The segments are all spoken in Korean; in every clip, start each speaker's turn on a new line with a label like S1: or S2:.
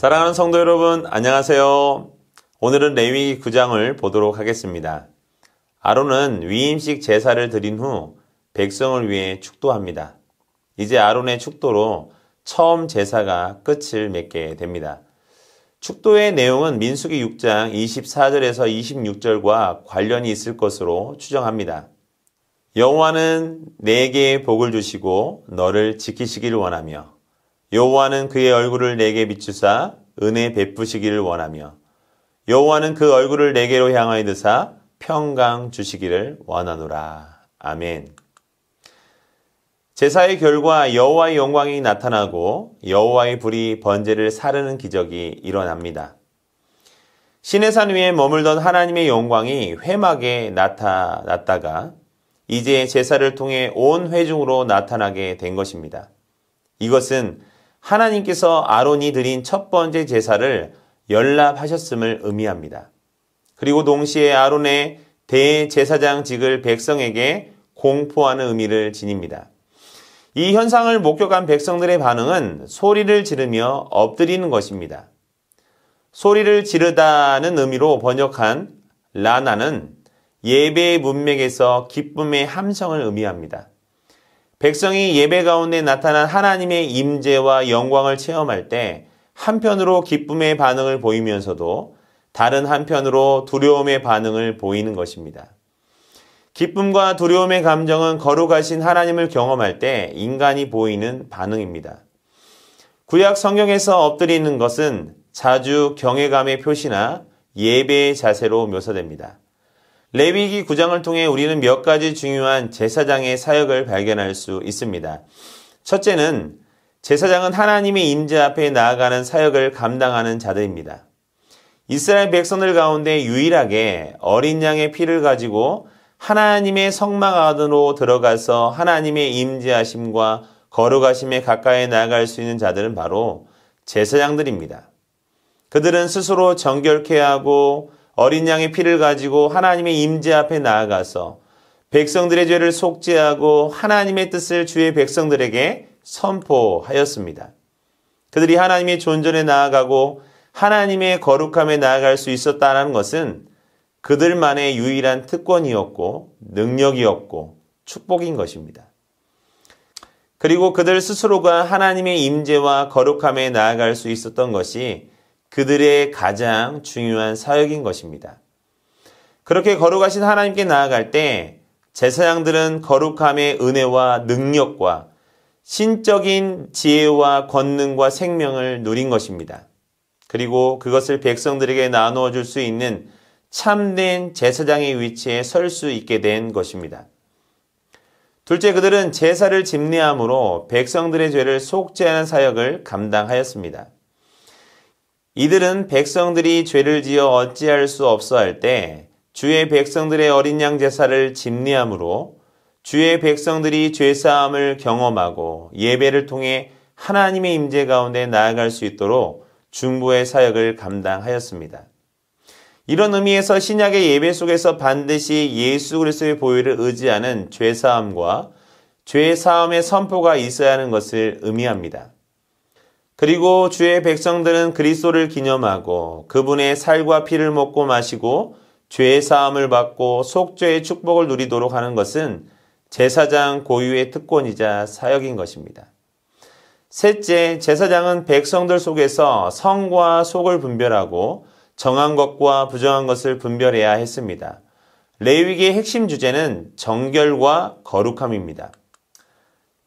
S1: 사랑하는 성도 여러분, 안녕하세요. 오늘은 레위기 9장을 보도록 하겠습니다. 아론은 위임식 제사를 드린 후 백성을 위해 축도합니다. 이제 아론의 축도로 처음 제사가 끝을 맺게 됩니다. 축도의 내용은 민수기 6장 24절에서 26절과 관련이 있을 것으로 추정합니다. 여호와는 내게 복을 주시고 너를 지키시길 원하며 여호와는 그의 얼굴을 내게 비추사 은혜 베푸시기를 원하며 여호와는 그 얼굴을 내게로 향하여 드사 평강 주시기를 원하노라. 아멘. 제사의 결과 여호와의 영광이 나타나고 여호와의 불이 번제를 사르는 기적이 일어납니다. 시내산 위에 머물던 하나님의 영광이 회막에 나타났다가 이제 제사를 통해 온 회중으로 나타나게 된 것입니다. 이것은 하나님께서 아론이 드린 첫 번째 제사를 연락하셨음을 의미합니다. 그리고 동시에 아론의 대제사장직을 백성에게 공포하는 의미를 지닙니다. 이 현상을 목격한 백성들의 반응은 소리를 지르며 엎드리는 것입니다. 소리를 지르다는 의미로 번역한 라나는 예배의 문맥에서 기쁨의 함성을 의미합니다. 백성이 예배 가운데 나타난 하나님의 임재와 영광을 체험할 때 한편으로 기쁨의 반응을 보이면서도 다른 한편으로 두려움의 반응을 보이는 것입니다. 기쁨과 두려움의 감정은 거룩하신 하나님을 경험할 때 인간이 보이는 반응입니다. 구약 성경에서 엎드리는 것은 자주 경외감의 표시나 예배의 자세로 묘사됩니다. 레위기 9장을 통해 우리는 몇 가지 중요한 제사장의 사역을 발견할 수 있습니다. 첫째는 제사장은 하나님의 임재 앞에 나아가는 사역을 감당하는 자들입니다. 이스라엘 백성들 가운데 유일하게 어린 양의 피를 가지고 하나님의 성막 안으로 들어가서 하나님의 임재하심과 거룩하심에 가까이 나아갈 수 있는 자들은 바로 제사장들입니다. 그들은 스스로 정결케 하고 어린 양의 피를 가지고 하나님의 임재 앞에 나아가서 백성들의 죄를 속죄하고 하나님의 뜻을 주의 백성들에게 선포하였습니다. 그들이 하나님의 존전에 나아가고 하나님의 거룩함에 나아갈 수 있었다는 것은 그들만의 유일한 특권이었고 능력이었고 축복인 것입니다. 그리고 그들 스스로가 하나님의 임재와 거룩함에 나아갈 수 있었던 것이 그들의 가장 중요한 사역인 것입니다. 그렇게 거룩하신 하나님께 나아갈 때 제사장들은 거룩함의 은혜와 능력과 신적인 지혜와 권능과 생명을 누린 것입니다. 그리고 그것을 백성들에게 나누어 줄 수 있는 참된 제사장의 위치에 설 수 있게 된 것입니다. 둘째 그들은 제사를 집례함으로 백성들의 죄를 속죄하는 사역을 감당하였습니다. 이들은 백성들이 죄를 지어 어찌할 수 없어 할 때 주의 백성들의 어린 양 제사를 집리함으로 주의 백성들이 죄 사함을 경험하고 예배를 통해 하나님의 임재 가운데 나아갈 수 있도록 중보의 사역을 감당하였습니다. 이런 의미에서 신약의 예배 속에서 반드시 예수 그리스도의 보혈을 의지하는 죄 사함과 죄 사함의 선포가 있어야 하는 것을 의미합니다. 그리고 주의 백성들은 그리스도를 기념하고 그분의 살과 피를 먹고 마시고 죄의 사함을 받고 속죄의 축복을 누리도록 하는 것은 제사장 고유의 특권이자 사역인 것입니다. 셋째, 제사장은 백성들 속에서 성과 속을 분별하고 정한 것과 부정한 것을 분별해야 했습니다. 레위기의 핵심 주제는 정결과 거룩함입니다.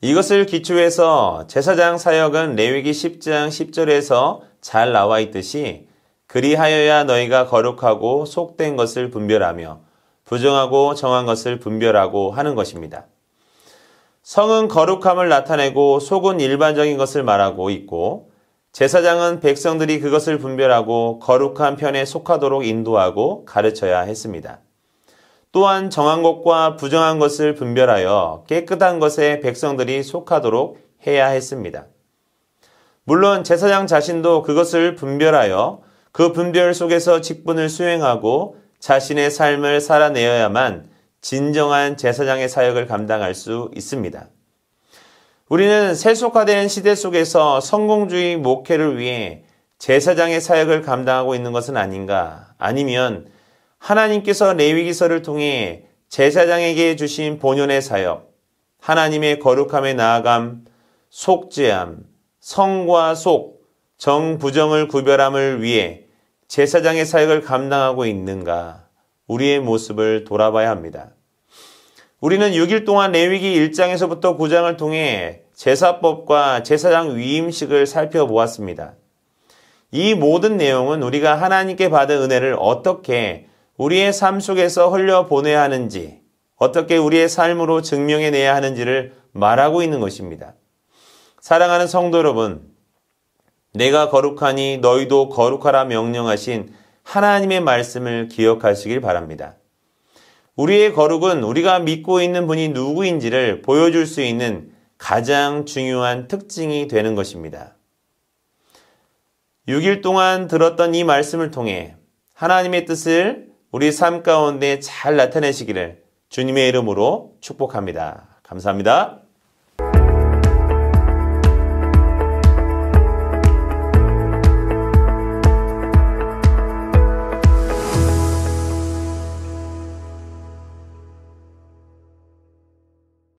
S1: 이것을 기초해서 제사장 사역은 레위기 10장 10절에서 잘 나와 있듯이 그리하여야 너희가 거룩하고 속된 것을 분별하며 부정하고 정한 것을 분별하고 하는 것입니다. 성은 거룩함을 나타내고 속은 일반적인 것을 말하고 있고 제사장은 백성들이 그것을 분별하고 거룩한 편에 속하도록 인도하고 가르쳐야 했습니다. 또한 정한 것과 부정한 것을 분별하여 깨끗한 것에 백성들이 속하도록 해야 했습니다. 물론 제사장 자신도 그것을 분별하여 그 분별 속에서 직분을 수행하고 자신의 삶을 살아내어야만 진정한 제사장의 사역을 감당할 수 있습니다. 우리는 세속화된 시대 속에서 성공주의 목회를 위해 제사장의 사역을 감당하고 있는 것은 아닌가, 아니면 하나님께서 레위기서를 통해 제사장에게 주신 본연의 사역, 하나님의 거룩함에 나아감, 속죄함, 성과 속, 정부정을 구별함을 위해 제사장의 사역을 감당하고 있는가, 우리의 모습을 돌아봐야 합니다. 우리는 6일 동안 레위기 1장에서부터 9장을 통해 제사법과 제사장 위임식을 살펴보았습니다. 이 모든 내용은 우리가 하나님께 받은 은혜를 어떻게 우리의 삶 속에서 흘려보내야 하는지, 어떻게 우리의 삶으로 증명해내야 하는지를 말하고 있는 것입니다. 사랑하는 성도 여러분, 내가 거룩하니 너희도 거룩하라 명령하신 하나님의 말씀을 기억하시길 바랍니다. 우리의 거룩은 우리가 믿고 있는 분이 누구인지를 보여줄 수 있는 가장 중요한 특징이 되는 것입니다. 6일 동안 들었던 이 말씀을 통해 하나님의 뜻을 우리 삶 가운데 잘 나타내시기를 주님의 이름으로 축복합니다. 감사합니다.